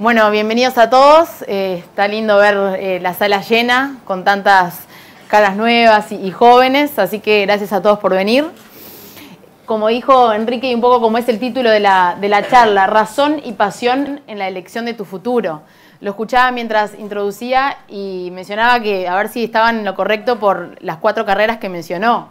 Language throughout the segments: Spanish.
Bueno, bienvenidos a todos. Eh, está lindo ver eh, la sala llena con tantas caras nuevas y, jóvenes, así que gracias a todos por venir. Como dijo Enrique y un poco como es el título de la, de la charla, razón y pasión en la elección de tu futuro. Lo escuchaba mientras introducía y mencionaba que a ver si estaban en lo correcto por las cuatro carreras que mencionó.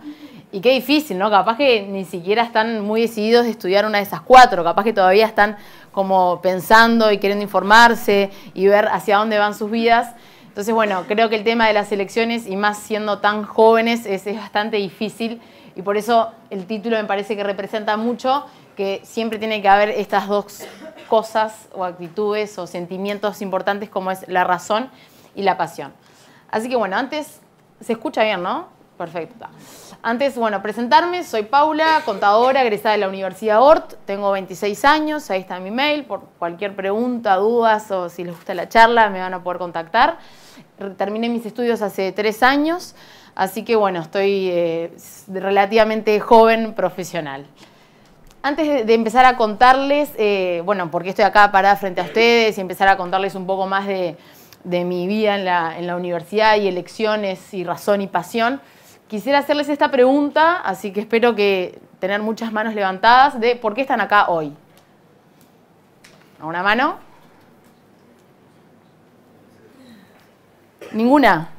Y qué difícil, ¿no? Capaz que ni siquiera están muy decididos de estudiar una de esas cuatro, capaz que todavía están como pensando y queriendo informarse y ver hacia dónde van sus vidas. Entonces, bueno, creo que el tema de las elecciones y más siendo tan jóvenes es, bastante difícil y por eso el título me parece que representa mucho que siempre tiene que haber estas dos cosas o actitudes o sentimientos importantes como es la razón y la pasión. Así que bueno, antes se escucha bien, ¿no? Perfecto. Antes, bueno, presentarme, soy Paula, contadora, egresada de la Universidad ORT, tengo 26 años, ahí está mi mail, por cualquier pregunta, dudas o si les gusta la charla me van a poder contactar. Terminé mis estudios hace tres años, así que bueno, estoy eh, relativamente joven profesional. Antes de empezar a contarles, eh, bueno, porque estoy acá parada frente a ustedes y empezar a contarles un poco más de, mi vida en la universidad y elecciones y razón y pasión, Quisiera hacerles esta pregunta, así que espero que tener muchas manos levantadas de por qué están acá hoy. ¿A una mano? Ninguna.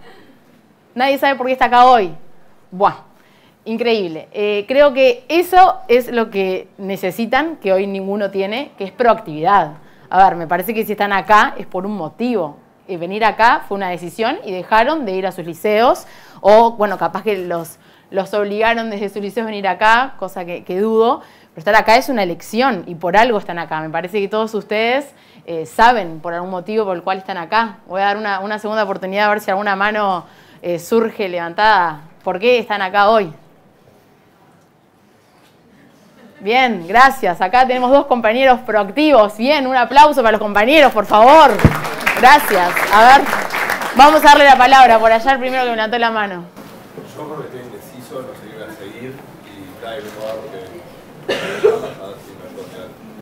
Nadie sabe por qué está acá hoy. Buah, increíble. Eh, creo que eso es lo que necesitan, que hoy ninguno tiene, que es proactividad. A ver, me parece que si están acá es por un motivo. Eh, venir acá fue una decisión y dejaron de ir a sus liceos o, bueno, capaz que los, los obligaron desde su liceo a venir acá, cosa que, dudo. Pero estar acá es una elección y por algo están acá. Me parece que todos ustedes eh, saben por algún motivo por el cual están acá. Voy a dar una, segunda oportunidad a ver si alguna mano eh, surge levantada. ¿Por qué están acá hoy? Bien, gracias. Acá tenemos dos compañeros proactivos. Bien, un aplauso para los compañeros, por favor. Gracias. A ver. Vamos a darle la palabra por allá, el primero que me levantó la mano. Yo porque estoy indeciso, no sé qué voy a seguir y trae porque...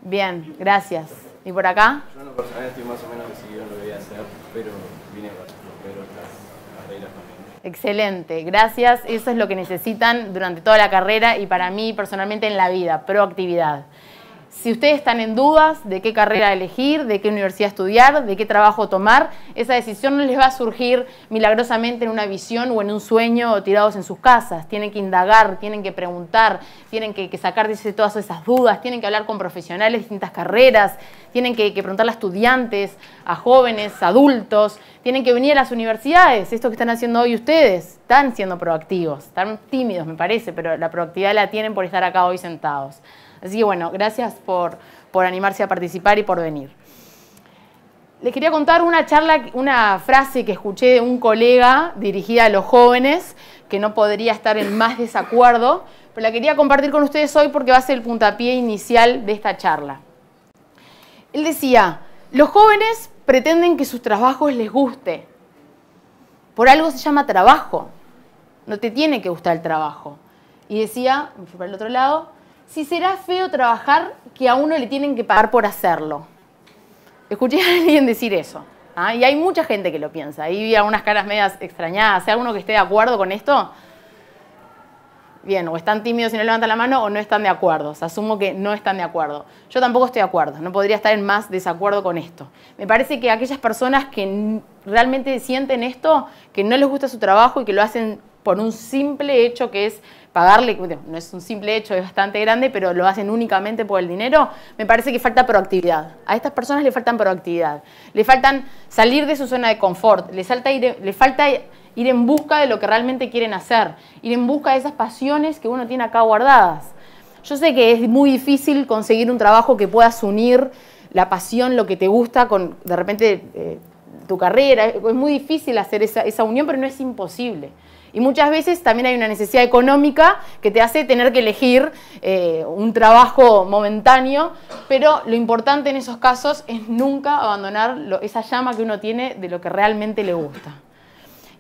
Bien, gracias. ¿Y por acá? Yo en lo personal estoy más o menos decidido en lo que voy a hacer, pero vine para romper las carreras también. Excelente, gracias. Eso es lo que necesitan durante toda la carrera y para mí personalmente en la vida, proactividad. Si ustedes están en dudas de qué carrera elegir, de qué universidad estudiar, de qué trabajo tomar, esa decisión no les va a surgir milagrosamente en una visión o en un sueño tirados en sus casas. Tienen que indagar, tienen que preguntar, tienen que, sacar dice, todas esas dudas, tienen que hablar con profesionales de distintas carreras, tienen que, que a estudiantes, a jóvenes, a adultos, tienen que venir a las universidades. Esto que están haciendo hoy ustedes, están siendo proactivos, están tímidos me parece, pero la proactividad la tienen por estar acá hoy sentados. Así que bueno, gracias por, animarse a participar y por venir. Les quería contar una charla, una frase que escuché de un colega dirigida a los jóvenes, que no podría estar en más desacuerdo, pero la quería compartir con ustedes hoy porque va a ser el puntapié inicial de esta charla. Él decía, los jóvenes pretenden que sus trabajos les guste. Por algo se llama trabajo. No te tiene que gustar el trabajo. Y decía, me fui para el otro lado, si será feo trabajar que a uno le tienen que pagar por hacerlo. Escuché a alguien decir eso. ¿ah? Y hay mucha gente que lo piensa. Ahí vi algunas caras medias extrañadas. ¿Hay alguno que esté de acuerdo con esto? Bien, o están tímidos y no levantan la mano o no están de acuerdo. O asumo que no están de acuerdo. Yo tampoco estoy de acuerdo. No podría estar en más desacuerdo con esto. Me parece que aquellas personas que realmente sienten esto, que no les gusta su trabajo y que lo hacen por un simple hecho que es pagarle, no es un simple hecho, es bastante grande, pero lo hacen únicamente por el dinero, me parece que falta proactividad. A estas personas le faltan proactividad, le faltan salir de su zona de confort, le, falta ir, en busca de lo que realmente quieren hacer, ir en busca de esas pasiones que uno tiene acá guardadas. Yo sé que es muy difícil conseguir un trabajo que puedas unir la pasión, lo que te gusta, con de repente eh, tu carrera. Es muy difícil hacer esa unión, pero no es imposible. Y muchas veces también hay una necesidad económica que te hace tener que elegir eh, un trabajo momentáneo, pero lo importante en esos casos es nunca abandonar esa llama que uno tiene de lo que realmente le gusta.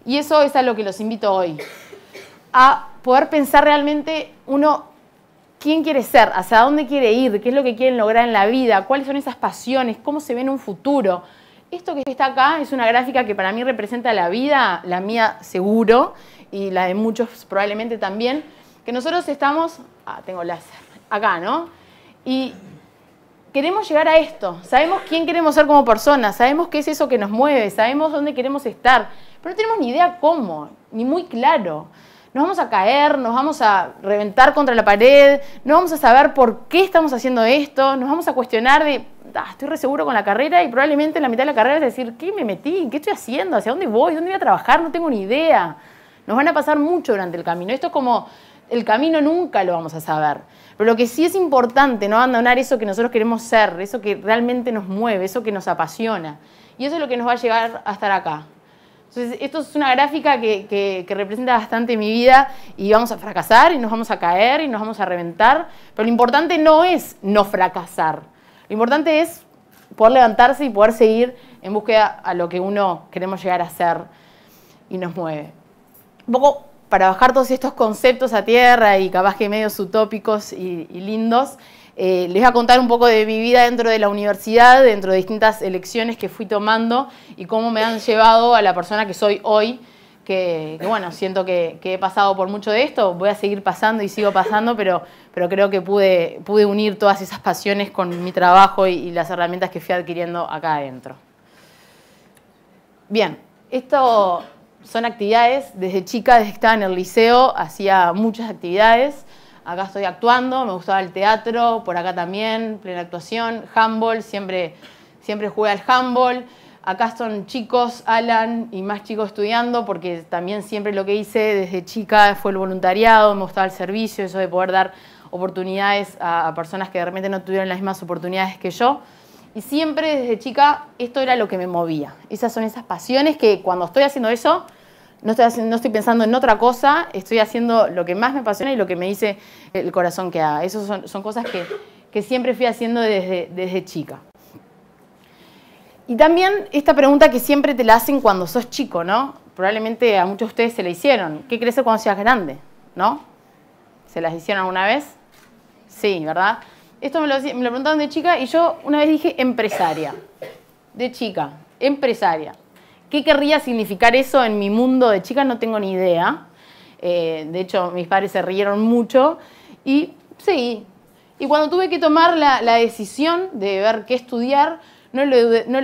Y eso es a lo que los invito hoy, a poder pensar realmente uno quién quiere ser, hacia dónde quiere ir, qué es lo que quieren lograr en la vida, cuáles son esas pasiones, cómo se ve en un futuro. Esto que está acá es una gráfica que para mí representa la vida, la mía seguro, y la de muchos probablemente también, que nosotros estamos, ah, tengo las acá, ¿no? Y queremos llegar a esto, sabemos quién queremos ser como personas, sabemos qué es eso que nos mueve, sabemos dónde queremos estar, pero no tenemos ni idea cómo, ni muy claro. Nos vamos a caer, nos vamos a reventar contra la pared, no vamos a saber por qué estamos haciendo esto, nos vamos a cuestionar de Ah, estoy seguro con la carrera y probablemente en la mitad de la carrera es decir, ¿qué me metí? ¿Qué estoy haciendo? ¿Hacia dónde voy? ¿Dónde voy a trabajar? No tengo ni idea. Nos van a pasar mucho durante el camino. Esto es como, el camino nunca lo vamos a saber. Pero lo que sí es importante, no abandonar eso que nosotros queremos ser, eso que realmente nos mueve, eso que nos apasiona. Y eso es lo que nos va a llegar a estar acá. Entonces, esto es una gráfica que, que, representa bastante mi vida y vamos a fracasar y nos vamos a caer y nos vamos a reventar, pero lo importante no es no fracasar. Lo importante es poder levantarse y poder seguir en búsqueda a lo que uno queremos llegar a ser y nos mueve. Un poco para bajar todos estos conceptos a tierra y capaz que medios utópicos y, lindos, eh, les voy a contar un poco de mi vida dentro de la universidad, dentro de distintas elecciones que fui tomando y cómo me han llevado a la persona que soy hoy, que, bueno, siento que, he pasado por mucho de esto, voy a seguir pasando y sigo pasando, pero, creo que pude, unir todas esas pasiones con mi trabajo y, las herramientas que fui adquiriendo acá adentro. Bien, esto son actividades, desde chica, desde que estaba en el liceo, hacía muchas actividades. Acá estoy actuando, me gustaba el teatro, por acá también, plena actuación, handball, siempre, siempre jugué al handball. Acá son chicos, Alan y más chicos estudiando, porque también siempre lo que hice desde chica fue el voluntariado, me gustaba el servicio, eso de poder dar oportunidades a, personas que realmente no tuvieron las mismas oportunidades que yo. Y siempre desde chica esto era lo que me movía. Esas son esas pasiones que cuando estoy haciendo eso, no estoy, pensando en otra cosa, estoy haciendo lo que más me apasiona y lo que me dice el corazón que haga. Esas son, cosas que, que siempre fui haciendo desde, desde chica. Y también esta pregunta que siempre te la hacen cuando sos chico, ¿no? Probablemente a muchos de ustedes se la hicieron. ¿Qué crece cuando seas grande? ¿No? ¿Se las hicieron alguna vez? Sí, ¿verdad? Esto me lo, preguntaron de chica y yo una vez dije empresaria. De chica, empresaria. ¿Qué querría significar eso en mi mundo de chica? No tengo ni idea. Eh, de hecho, mis padres se rieron mucho y seguí. Y cuando tuve que tomar la decisión de ver qué estudiar, no lo,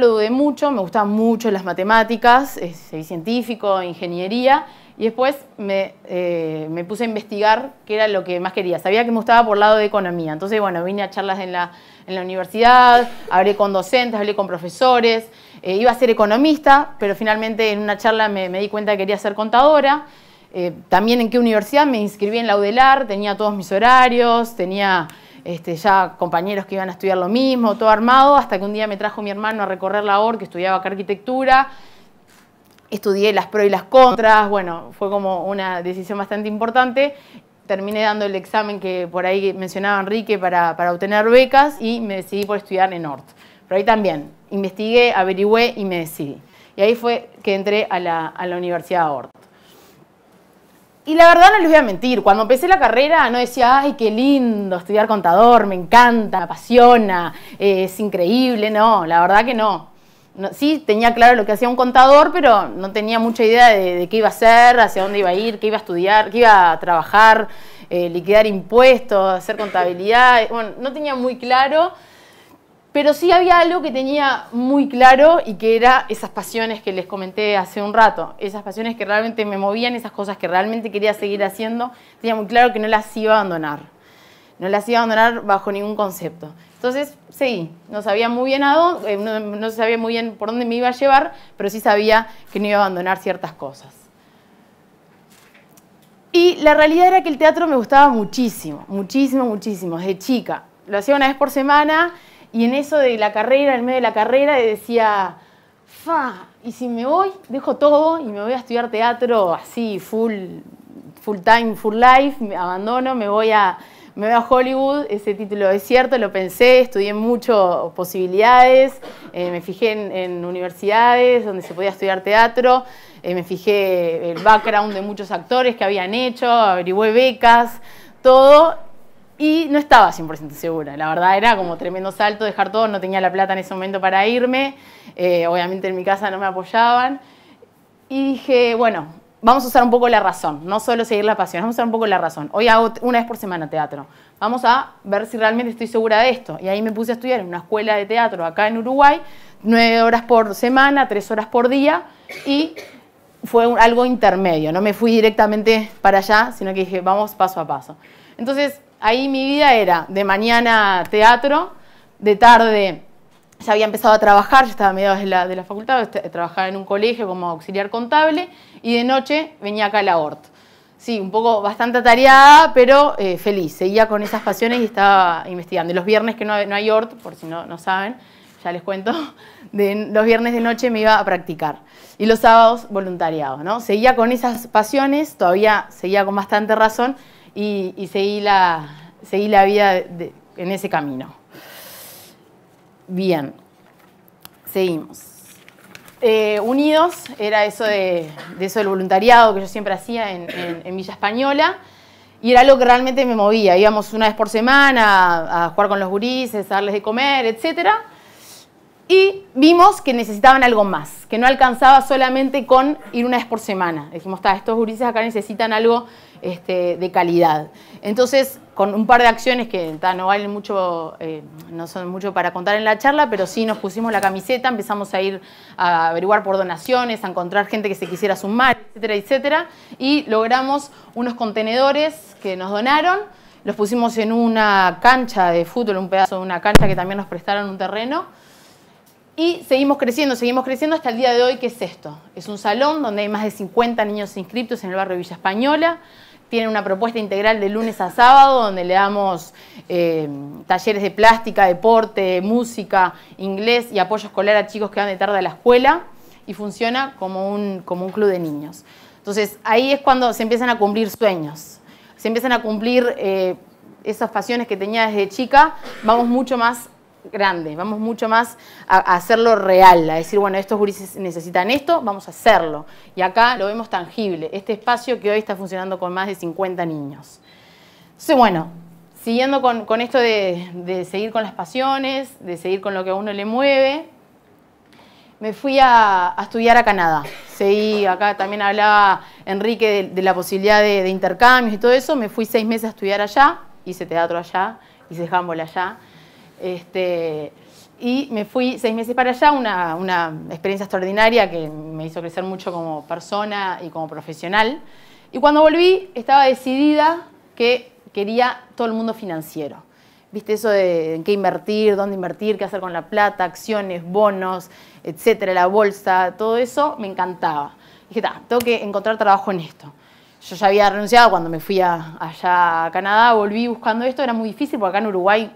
dudé, mucho, me gustaban mucho las matemáticas, eh, soy científico, ingeniería, y después eh, me, puse a investigar qué era lo que más quería. Sabía que me gustaba por el lado de economía. Entonces, bueno, vine a charlas en la, universidad, hablé con docentes, hablé con profesores. Eh, iba a ser economista, pero finalmente en una charla me, di cuenta que quería ser contadora. también en qué universidad me inscribí en la UDELAR, tenía todos mis horarios, tenía este, ya compañeros que iban a estudiar lo mismo, todo armado, hasta que un día me trajo mi hermano a recorrer la OR, que estudiaba acá arquitectura, estudié las pros y las contras, bueno, fue como una decisión bastante importante. Terminé dando el examen que por ahí mencionaba Enrique para, obtener becas y me decidí por estudiar en ORT. Pero ahí también investigué, averigüé y me decidí. Y ahí fue que entré a la, a la Universidad de ORT. Y la verdad no les voy a mentir, cuando empecé la carrera no decía, ay, qué lindo estudiar contador, me encanta, me apasiona, eh, es increíble, no, la verdad que no. Sí, tenía claro lo que hacía un contador, pero no tenía mucha idea de, qué iba a hacer, hacia dónde iba a ir, qué iba a estudiar, qué iba a trabajar, eh, liquidar impuestos, hacer contabilidad, eh, bueno, no tenía muy claro. Pero sí había algo que tenía muy claro y que era esas pasiones que les comenté hace un rato, esas pasiones que realmente me movían, esas cosas que realmente quería seguir haciendo, tenía muy claro que no las iba a abandonar, no las iba a abandonar bajo ningún concepto. Entonces, sí, no sabía muy bien a eh, no, no sabía muy bien por dónde me iba a llevar, pero sí sabía que no iba a abandonar ciertas cosas. Y la realidad era que el teatro me gustaba muchísimo, muchísimo, muchísimo, desde chica. Lo hacía una vez por semana y en eso de la carrera, en medio de la carrera, decía, fa, y si me voy, dejo todo y me voy a estudiar teatro así, full, full time, full life, me abandono, me voy a, a Hollywood, ese título es cierto, lo pensé, estudié mucho posibilidades, eh, me fijé en, universidades donde se podía estudiar teatro, eh, me fijé el background de muchos actores que habían hecho, averigué becas, todo, y no estaba 100% segura, la verdad era como tremendo salto, dejar todo, no tenía la plata en ese momento para irme, eh, obviamente en mi casa no me apoyaban. Y dije, bueno, vamos a usar un poco la razón, no solo seguir la pasión, vamos a usar un poco la razón. Hoy hago una vez por semana teatro, vamos a ver si realmente estoy segura de esto. Y ahí me puse a estudiar en una escuela de teatro acá en Uruguay, nueve horas por semana, tres horas por día, y fue algo intermedio, no me fui directamente para allá, sino que dije, vamos paso a paso. Entonces, Ahí mi vida era de mañana teatro, de tarde ya había empezado a trabajar, ya estaba a mediados de la, de la facultad, este, trabajaba en un colegio como auxiliar contable y de noche venía acá a la ORT. Sí, un poco bastante atareada, pero eh, feliz. Seguía con esas pasiones y estaba investigando. los viernes que no hay, no hay ORT, por si no, no saben, ya les cuento, de, los viernes de noche me iba a practicar. Y los sábados voluntariado. ¿no? Seguía con esas pasiones, todavía seguía con bastante razón y, seguí, la, seguí, la, vida en ese camino. Bien, seguimos. Eh, unidos era eso de, eso del voluntariado que yo siempre hacía en, Villa Española y era algo que realmente me movía. Íbamos una vez por semana a, jugar con los gurises, a darles de comer, etc. Y vimos que necesitaban algo más, que no alcanzaba solamente con ir una vez por semana. Dijimos, estos gurises acá necesitan algo este, de calidad. Entonces, con un par de acciones que no valen mucho, eh, no son mucho para contar en la charla, pero sí nos pusimos la camiseta, empezamos a ir a averiguar por donaciones, a encontrar gente que se quisiera sumar, etcétera, etcétera, y logramos unos contenedores que nos donaron, los pusimos en una cancha de fútbol, un pedazo de una cancha que también nos prestaron un terreno, y seguimos creciendo, seguimos creciendo hasta el día de hoy, que es esto. Es un salón donde hay más de 50 niños inscritos en el barrio Villa Española. tienen una propuesta integral de lunes a sábado, donde le damos eh, talleres de plástica, deporte, música, inglés y apoyo escolar a chicos que van de tarde a la escuela. Y funciona como un, como un club de niños. Entonces, ahí es cuando se empiezan a cumplir sueños. Se empiezan a cumplir... Eh, esas pasiones que tenía desde chica, vamos mucho más grande, vamos mucho más a, hacerlo real, a decir, bueno, estos gurises necesitan esto, vamos a hacerlo. Y acá lo vemos tangible, este espacio que hoy está funcionando con más de 50 niños. Entonces, bueno, siguiendo con, esto de, seguir con las pasiones, de seguir con lo que a uno le mueve, me fui a, estudiar a Canadá. Seguí, acá también hablaba Enrique de, la posibilidad de, intercambios y todo eso, me fui seis meses a estudiar allá, hice teatro allá, hice handball allá. Este, y me fui seis meses para allá, una, una, experiencia extraordinaria que me hizo crecer mucho como persona y como profesional. Y cuando volví estaba decidida que quería todo el mundo financiero. Viste eso de qué invertir, dónde invertir, qué hacer con la plata, acciones, bonos, etcétera, la bolsa, todo eso me encantaba. Dije, tengo que encontrar trabajo en esto yo ya había renunciado cuando me fui a, allá a Canadá, volví buscando esto, era muy difícil porque acá en Uruguay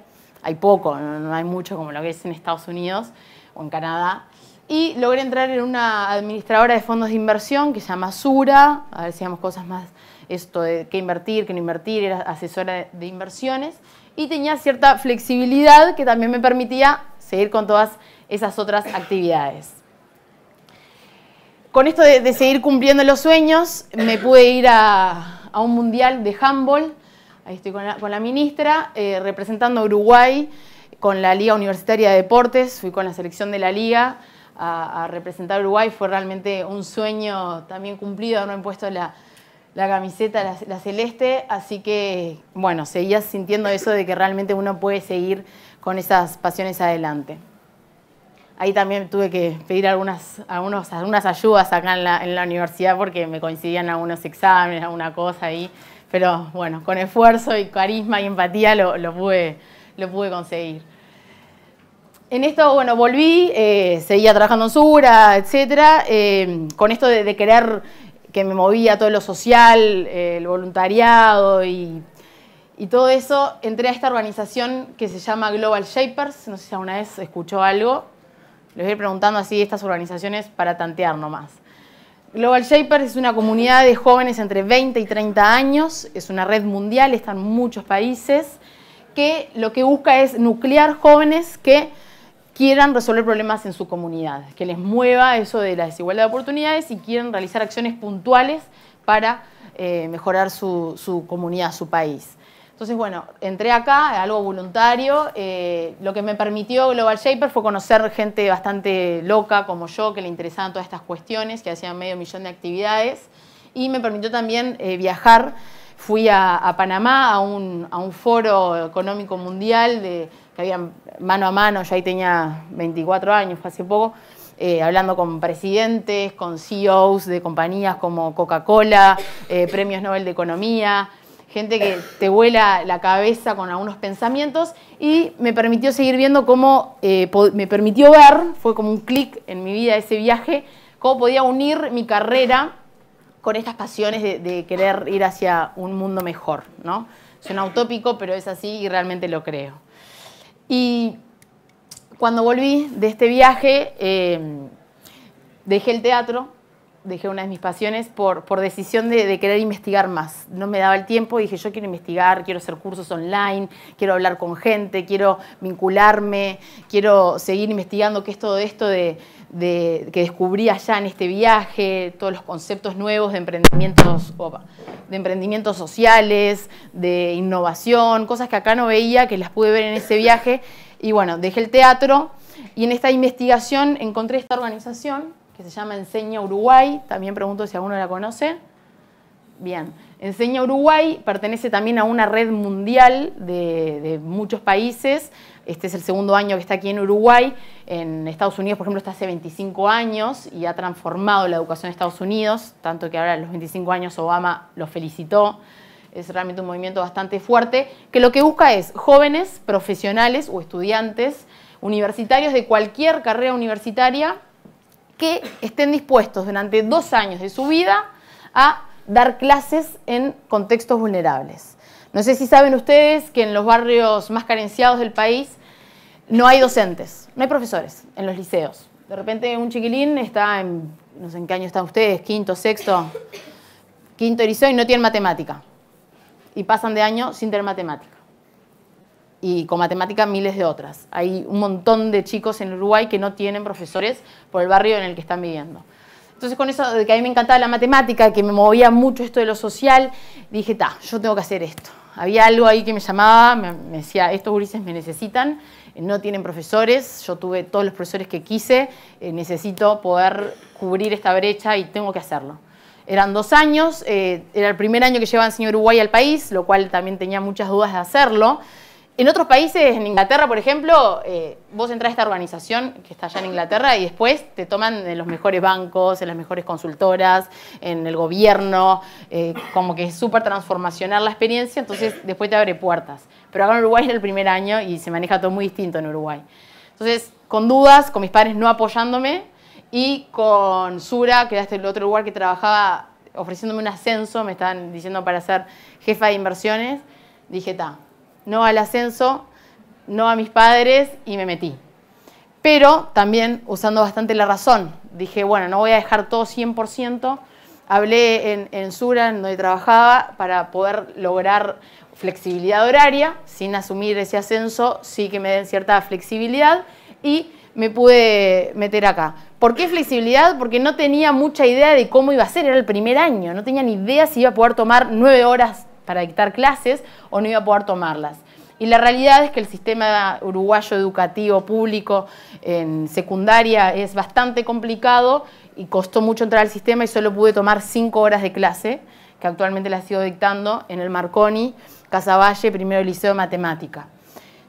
hay poco, no, hay mucho como lo que es en Estados Unidos o en Canadá. Y logré entrar en una administradora de fondos de inversión que se llama Sura, a cosas más, esto de qué invertir, qué no invertir, era asesora de inversiones y tenía cierta flexibilidad que también me permitía seguir con todas esas otras actividades. Con esto de, seguir cumpliendo los sueños, me pude ir a, a un mundial de handball ahí estoy con la, ministra, eh, representando a Uruguay con la Liga Universitaria de Deportes, fui con la selección de la Liga a, representar Uruguay, fue realmente un sueño también cumplido, he puesto la, camiseta, la, celeste, así que bueno, seguía sintiendo eso de que realmente uno puede seguir con esas pasiones adelante. Ahí también tuve que pedir algunas, algunas ayudas acá en la, en la universidad porque me coincidían algunos exámenes, alguna cosa ahí pero bueno, con esfuerzo y carisma y empatía lo, pude, conseguir. En esto, bueno, volví, eh, seguía trabajando en Sura, etcétera, eh, con esto de, querer que me movía todo lo social, el voluntariado y, todo eso, entré a esta organización que se llama Global Shapers, no sé si alguna vez escuchó algo, les voy a ir preguntando así estas organizaciones para tantear nomás. Global Shapers es una comunidad de jóvenes entre 20 y 30 años, es una red mundial, están en muchos países, que lo que busca es nuclear jóvenes que quieran resolver problemas en su comunidad, que les mueva eso de la desigualdad de oportunidades y quieren realizar acciones puntuales para eh, mejorar su comunidad, su país. Entonces, bueno, entré acá, algo voluntario. Eh, lo que me permitió Global Shaper fue conocer gente bastante loca como yo, que le interesaban todas estas cuestiones, que hacían medio millón de actividades. Y me permitió también eh, viajar. Fui a, Panamá a un, foro económico mundial que había mano a mano, ya ahí tenía 24 años, hace poco, eh, hablando con presidentes, con CEOs de compañías como Coca-Cola, premios Nobel de Economía gente que te vuela la cabeza con algunos pensamientos y me permitió seguir viendo cómo, eh, me permitió ver, fue como un clic en mi vida ese viaje, cómo podía unir mi carrera con estas pasiones de, querer ir hacia un mundo mejor, ¿no? Suena utópico, pero es así y realmente lo creo. Y cuando volví de este viaje, eh, dejé el teatro, dejé una de mis pasiones por, decisión de, querer investigar más. No me daba el tiempo y dije, yo quiero investigar, quiero hacer cursos online, quiero hablar con gente, quiero vincularme, quiero seguir investigando qué es todo esto que descubrí allá en este viaje, todos los conceptos nuevos de emprendimientos, de emprendimientos sociales, de innovación, cosas que acá no veía, que las pude ver en ese viaje. Y bueno, dejé el teatro y en esta investigación encontré esta organización que se llama Enseña Uruguay. También pregunto si alguno la conoce. Bien, Enseña Uruguay pertenece también a una red mundial de, muchos países. Este es el segundo año que está aquí en Uruguay. En Estados Unidos, por ejemplo, está hace 25 años y ha transformado la educación en Estados Unidos, tanto que ahora a los 25 años Obama lo felicitó. Es realmente un movimiento bastante fuerte, que lo que busca es jóvenes, profesionales o estudiantes universitarios de cualquier carrera universitaria que estén dispuestos durante dos años de su vida a dar clases en contextos vulnerables. No sé si saben ustedes que en los barrios más carenciados del país no hay docentes, no hay profesores en los liceos. De repente un chiquilín está en, no sé en qué año están ustedes, quinto, sexto, quinto erizo y no tienen matemática. Y pasan de año sin tener matemática y con matemática miles de otras. Hay un montón de chicos en Uruguay que no tienen profesores por el barrio en el que están viviendo. Entonces con eso de que a mí me encantaba la matemática, que me movía mucho esto de lo social, dije, ta, yo tengo que hacer esto. Había algo ahí que me llamaba, me, decía, estos gurises me necesitan, eh, no tienen profesores, yo tuve todos los profesores que quise, eh, necesito poder cubrir esta brecha y tengo que hacerlo. Eran dos años, eh, era el primer año que llevaba señor Uruguay al país, lo cual también tenía muchas dudas de hacerlo. En otros países, en Inglaterra, por ejemplo, eh, vos entras a esta organización que está allá en Inglaterra y después te toman de los mejores bancos, en las mejores consultoras, en el gobierno, eh, como que es súper transformacional la experiencia, entonces después te abre puertas. Pero acá en Uruguay es el primer año y se maneja todo muy distinto en Uruguay. Entonces, con dudas, con mis padres no apoyándome y con Sura, que era el este otro lugar que trabajaba ofreciéndome un ascenso, me estaban diciendo para ser jefa de inversiones, dije, ta, no al ascenso, no a mis padres y me metí. Pero también usando bastante la razón, dije, bueno, no voy a dejar todo 100%, hablé en, Sura, en donde trabajaba, para poder lograr flexibilidad horaria, sin asumir ese ascenso, sí que me den cierta flexibilidad y me pude meter acá. ¿Por qué flexibilidad? Porque no tenía mucha idea de cómo iba a ser, era el primer año, no tenía ni idea si iba a poder tomar nueve horas para dictar clases o no iba a poder tomarlas. Y la realidad es que el sistema uruguayo educativo público en secundaria es bastante complicado y costó mucho entrar al sistema y solo pude tomar cinco horas de clase, que actualmente la sigo dictando en el Marconi, Casavalle, primero liceo de matemática.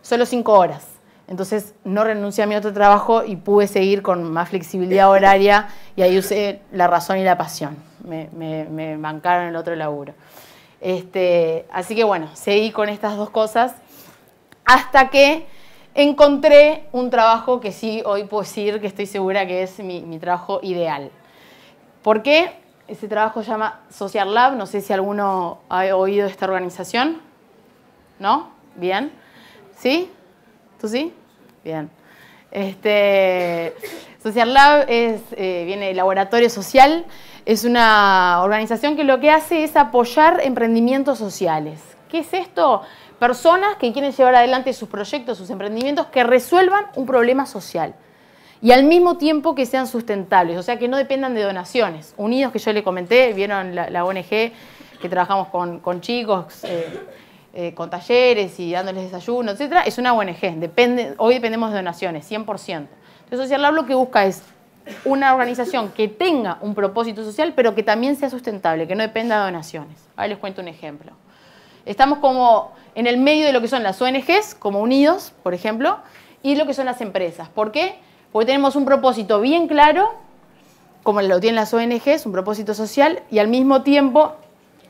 Solo cinco horas. Entonces no renuncié a mi otro trabajo y pude seguir con más flexibilidad horaria y ahí usé la razón y la pasión. me bancaron el otro laburo. Este, así que bueno, seguí con estas dos cosas hasta que encontré un trabajo que sí hoy puedo decir que estoy segura que es mi, trabajo ideal. ¿Por qué? Ese trabajo se llama Social Lab, no sé si alguno ha oído esta organización. ¿No? Bien. ¿Sí? ¿Tú sí? Bien. Este, social Lab es, eh, viene de laboratorio social es una organización que lo que hace es apoyar emprendimientos sociales. ¿Qué es esto? Personas que quieren llevar adelante sus proyectos, sus emprendimientos, que resuelvan un problema social y al mismo tiempo que sean sustentables, o sea, que no dependan de donaciones. Unidos, que yo le comenté, vieron la, ONG, que trabajamos con, chicos, eh, eh, con talleres y dándoles desayuno, etc. es una ONG, hoy dependemos de donaciones, 100%. Entonces, Social lo que busca es una organización que tenga un propósito social, pero que también sea sustentable, que no dependa de donaciones. Ahí les cuento un ejemplo. Estamos como en el medio de lo que son las ONGs, como Unidos, por ejemplo, y lo que son las empresas. ¿Por qué? Porque tenemos un propósito bien claro, como lo tienen las ONGs, un propósito social, y al mismo tiempo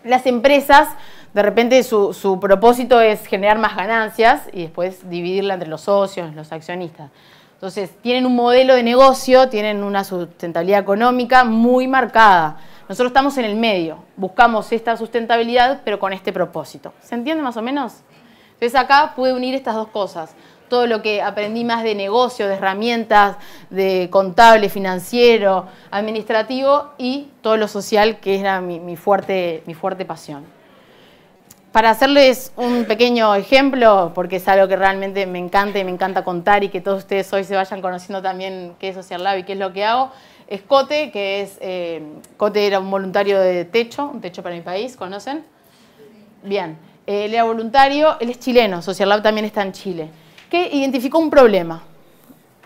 las empresas, de repente su propósito es generar más ganancias y después dividirla entre los socios, los accionistas. Entonces, tienen un modelo de negocio, tienen una sustentabilidad económica muy marcada. Nosotros estamos en el medio, buscamos esta sustentabilidad, pero con este propósito. ¿Se entiende más o menos? Entonces, acá pude unir estas dos cosas. Todo lo que aprendí más de negocio, de herramientas, de contable, financiero, administrativo y todo lo social, que era mi, mi fuerte pasión. Para hacerles un pequeño ejemplo, porque es algo que realmente me encanta y me encanta contar y que todos ustedes hoy se vayan conociendo también qué es Social Lab y qué es lo que hago, es Cote, que es, eh, Cote era un voluntario de Techo, un Techo para mi país, ¿conocen? Bien, eh, él era voluntario, él es chileno, Social Lab también está en Chile, que identificó un problema.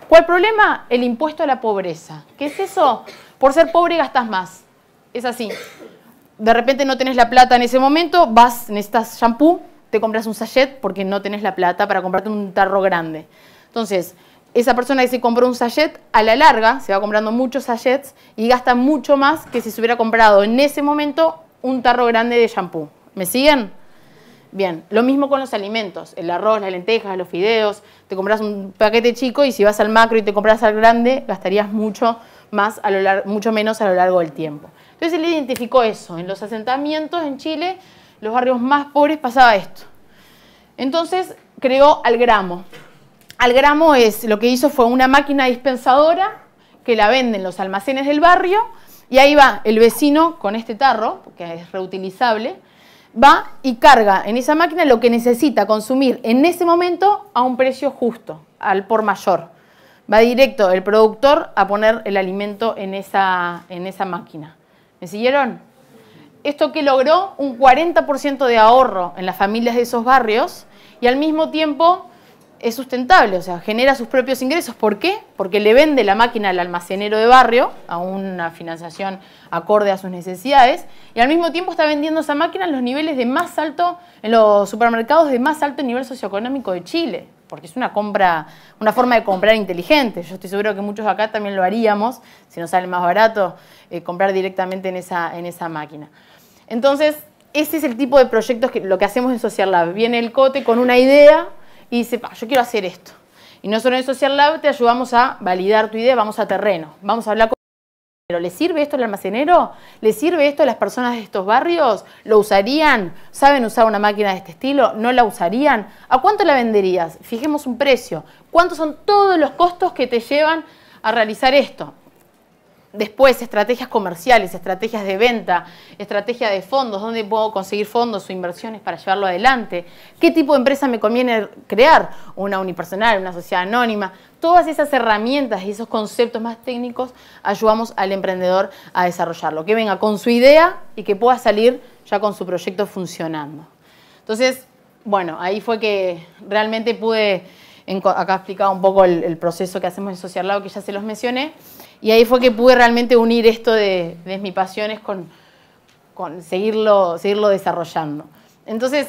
¿Cuál problema? El impuesto a la pobreza. ¿Qué es eso? Por ser pobre gastas más. Es así de repente no tenés la plata en ese momento, vas, necesitas shampoo, te compras un sachet porque no tenés la plata para comprarte un tarro grande. Entonces, esa persona que se compró un sachet, a la larga se va comprando muchos sachets y gasta mucho más que si se hubiera comprado en ese momento un tarro grande de shampoo. ¿Me siguen? Bien, lo mismo con los alimentos, el arroz, las lentejas, los fideos, te compras un paquete chico y si vas al macro y te compras al grande, gastarías mucho, más mucho menos a lo largo del tiempo. Entonces él identificó eso. En los asentamientos en Chile, los barrios más pobres pasaba esto. Entonces creó Algramo. Algramo es lo que hizo fue una máquina dispensadora que la venden los almacenes del barrio y ahí va el vecino con este tarro, que es reutilizable, va y carga en esa máquina lo que necesita consumir en ese momento a un precio justo, al por mayor. Va directo el productor a poner el alimento en esa, en esa máquina. ¿Me siguieron? Esto que logró un 40% de ahorro en las familias de esos barrios y al mismo tiempo es sustentable, o sea, genera sus propios ingresos. ¿Por qué? Porque le vende la máquina al almacenero de barrio a una financiación acorde a sus necesidades y al mismo tiempo está vendiendo esa máquina en los niveles de más alto, en los supermercados de más alto nivel socioeconómico de Chile porque es una compra, una forma de comprar inteligente. Yo estoy seguro que muchos acá también lo haríamos, si nos sale más barato, eh, comprar directamente en esa, en esa máquina. Entonces, ese es el tipo de proyectos que lo que hacemos en Social Lab. Viene el cote con una idea y dice, yo quiero hacer esto. Y nosotros en Social Lab te ayudamos a validar tu idea, vamos a terreno, vamos a hablar con ¿Le sirve esto al almacenero? ¿Le sirve esto a las personas de estos barrios? ¿Lo usarían? ¿Saben usar una máquina de este estilo? ¿No la usarían? ¿A cuánto la venderías? Fijemos un precio. ¿Cuántos son todos los costos que te llevan a realizar esto? Después, estrategias comerciales, estrategias de venta, estrategia de fondos, dónde puedo conseguir fondos o inversiones para llevarlo adelante, qué tipo de empresa me conviene crear, una unipersonal, una sociedad anónima todas esas herramientas y esos conceptos más técnicos ayudamos al emprendedor a desarrollarlo, que venga con su idea y que pueda salir ya con su proyecto funcionando. Entonces, bueno, ahí fue que realmente pude, acá explicado un poco el, proceso que hacemos en Social Lab, que ya se los mencioné, y ahí fue que pude realmente unir esto de, mis pasiones con, seguirlo, seguirlo desarrollando. Entonces,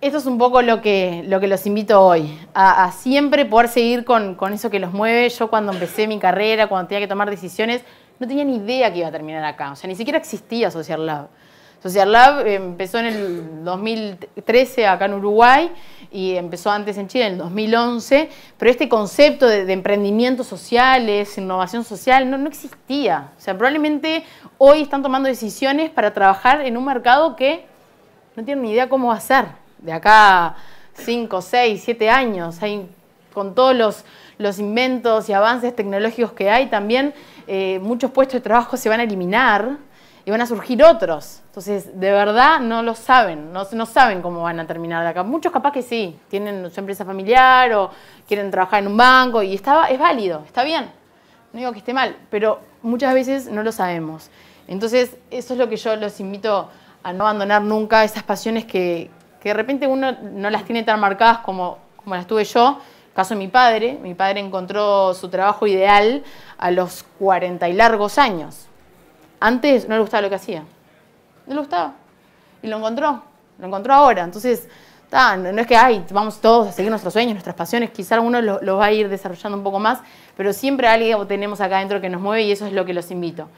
esto es un poco lo que, lo los invito hoy, a, siempre poder seguir con, eso que los mueve. Yo cuando empecé mi carrera, cuando tenía que tomar decisiones, no tenía ni idea que iba a terminar acá. O sea, ni siquiera existía Social Lab. Social Lab eh, empezó en el 2013 acá en Uruguay y empezó antes en Chile en el 2011, pero este concepto de, emprendimientos sociales, innovación social, no, no existía. O sea, probablemente hoy están tomando decisiones para trabajar en un mercado que no tienen ni idea cómo va a ser de acá 5, 6, 7 años, con todos los, inventos y avances tecnológicos que hay, también eh, muchos puestos de trabajo se van a eliminar y van a surgir otros. Entonces, de verdad no lo saben, no, no saben cómo van a terminar de acá. Muchos capaz que sí, tienen su empresa familiar o quieren trabajar en un banco y es válido, está bien. No digo que esté mal, pero muchas veces no lo sabemos. Entonces, eso es lo que yo los invito a no abandonar nunca, esas pasiones que, que de repente uno no las tiene tan marcadas como, como las tuve yo. Caso de mi padre, mi padre encontró su trabajo ideal a los 40 y largos años. Antes no le gustaba lo que hacía. No le gustaba. Y lo encontró. Lo encontró ahora. Entonces, no, es que ay, vamos todos a seguir nuestros sueños, nuestras pasiones. Quizás uno los lo va a ir desarrollando un poco más, pero siempre alguien tenemos acá adentro que nos mueve y eso es lo que los invito.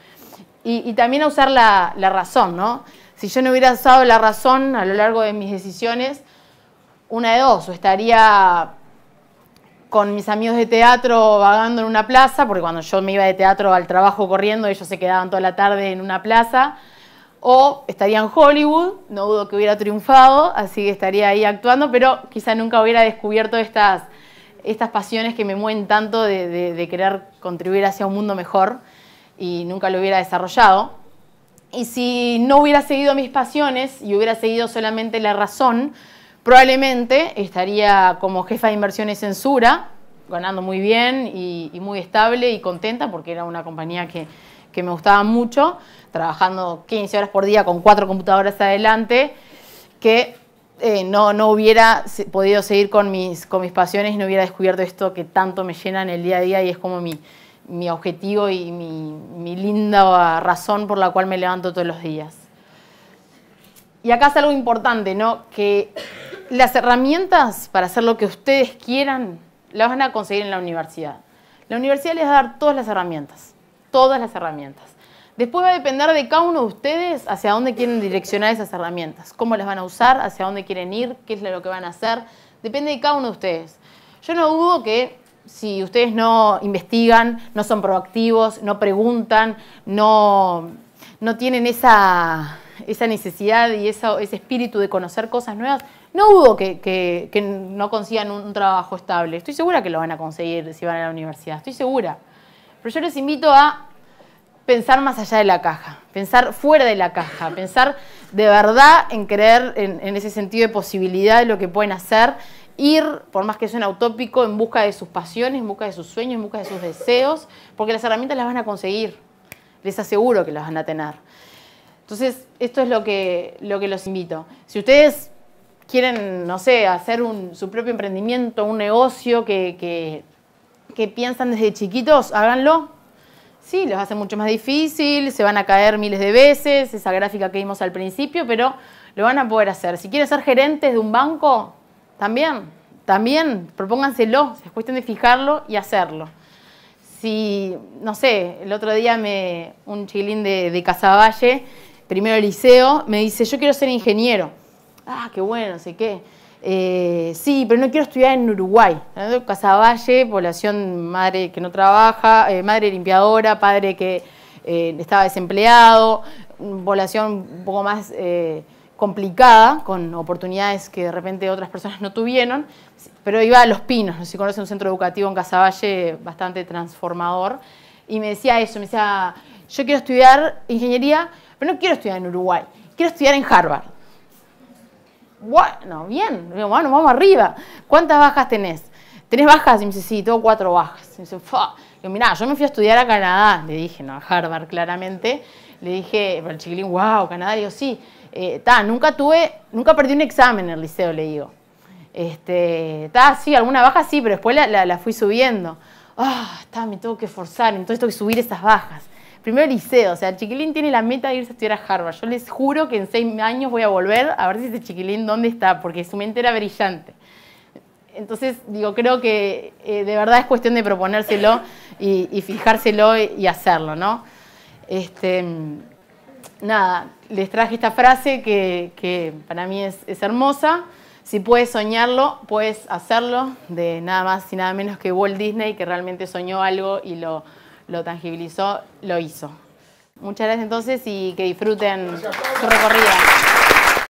Y, también a usar la, la razón, ¿no? Si yo no hubiera usado la razón a lo largo de mis decisiones, una de dos, o estaría con mis amigos de teatro vagando en una plaza, porque cuando yo me iba de teatro al trabajo corriendo, ellos se quedaban toda la tarde en una plaza, o estaría en Hollywood, no dudo que hubiera triunfado, así que estaría ahí actuando, pero quizá nunca hubiera descubierto estas, estas pasiones que me mueven tanto de querer contribuir hacia un mundo mejor y nunca lo hubiera desarrollado. Y si no hubiera seguido mis pasiones y hubiera seguido solamente la razón, probablemente estaría como jefa de inversiones en Sura, ganando muy bien y, muy estable y contenta porque era una compañía que, me gustaba mucho, trabajando 15 horas por día con cuatro computadoras adelante, que eh, no, no hubiera podido seguir con mis, con mis pasiones y no hubiera descubierto esto que tanto me llena en el día a día y es como mi, mi objetivo y mi, linda razón por la cual me levanto todos los días. Y acá es algo importante, ¿no? Que las herramientas para hacer lo que ustedes quieran las van a conseguir en la universidad. La universidad les va a dar todas las herramientas, todas las herramientas. Después va a depender de cada uno de ustedes hacia dónde quieren direccionar esas herramientas, cómo las van a usar, hacia dónde quieren ir, qué es lo que van a hacer. Depende de cada uno de ustedes. Yo no dudo que si ustedes no investigan, no son proactivos, no preguntan, no, tienen esa, necesidad y ese espíritu de conocer cosas nuevas, no dudo que, no consigan un, trabajo estable. Estoy segura que lo van a conseguir si van a la universidad, estoy segura. Pero yo les invito a pensar más allá de la caja, pensar fuera de la caja, pensar de verdad en creer en, en ese sentido de posibilidad de lo que pueden hacer ir, por más que suene utópico, en busca de sus pasiones, en busca de sus sueños, en busca de sus deseos, porque las herramientas las van a conseguir, les aseguro que las van a tener. Entonces, esto es lo que, lo que los invito. Si ustedes quieren, no sé, hacer su propio emprendimiento, un negocio que, que piensan desde chiquitos, háganlo, Sí, los hace mucho más difícil, se van a caer miles de veces, esa gráfica que vimos al principio, pero lo van a poder hacer. Si quieren ser gerentes de un banco, también, también, propónganselo, es cuestión de fijarlo y hacerlo. Si, no sé, el otro día me, un chilín de, Casaballe, primero liceo, me dice, yo quiero ser ingeniero. Ah, qué bueno, no sé qué. Eh, sí, pero no quiero estudiar en Uruguay. ¿no? Casaballe, población madre que no trabaja, eh, madre limpiadora, padre que eh, estaba desempleado, población un poco más complicada, con oportunidades que de repente otras personas no tuvieron, pero iba a Los Pinos, no sé si conocen un centro educativo en Casaballe bastante transformador, y me decía eso, me decía, yo quiero estudiar ingeniería, pero no quiero estudiar en Uruguay, quiero estudiar en Harvard. Bueno, bien, bueno, vamos arriba. ¿Cuántas bajas tenés? ¿Tenés bajas? Y me dice, sí, tengo cuatro bajas. Y me dice, Y yo, mirá, yo me fui a estudiar a Canadá, le dije, no, a Harvard claramente. Le dije, para el chiquilín, wow, Canadá, Yo digo, sí. Eh, nunca tuve, nunca perdí un examen en el liceo, le digo. Este, ta, sí, alguna baja sí, pero después la, fui subiendo. Ah, me tengo que forzar, entonces tengo que subir esas bajas. Primero el liceo, o sea, el chiquilín tiene la meta de irse a estudiar a Harvard. Yo les juro que en seis años voy a volver a ver si ese chiquilín dónde está, porque su mente era brillante. Entonces, digo, creo que eh, de verdad es cuestión de proponérselo y, fijárselo y, y hacerlo, ¿no? Este, nada, les traje esta frase que, para mí es, hermosa. Si puedes soñarlo, puedes hacerlo, de nada más y nada menos que Walt Disney, que realmente soñó algo y lo, lo tangibilizó, lo hizo. Muchas gracias entonces y que disfruten su recorrido.